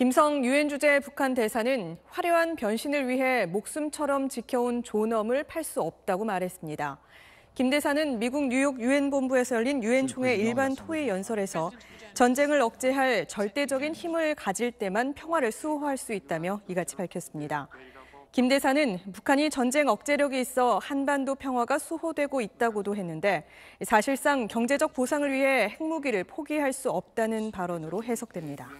김성 유엔 주재 북한 대사는 화려한 변신을 위해 목숨처럼 지켜온 존엄을 팔 수 없다고 말했습니다. 김 대사는 미국 뉴욕 유엔 본부에서 열린 유엔 총회 일반 토의 연설에서 전쟁을 억제할 절대적인 힘을 가질 때만 평화를 수호할 수 있다며 이같이 밝혔습니다. 김 대사는 북한이 전쟁 억제력이 있어 한반도 평화가 수호되고 있다고도 했는데 사실상 경제적 보상을 위해 핵무기를 포기할 수 없다는 발언으로 해석됩니다.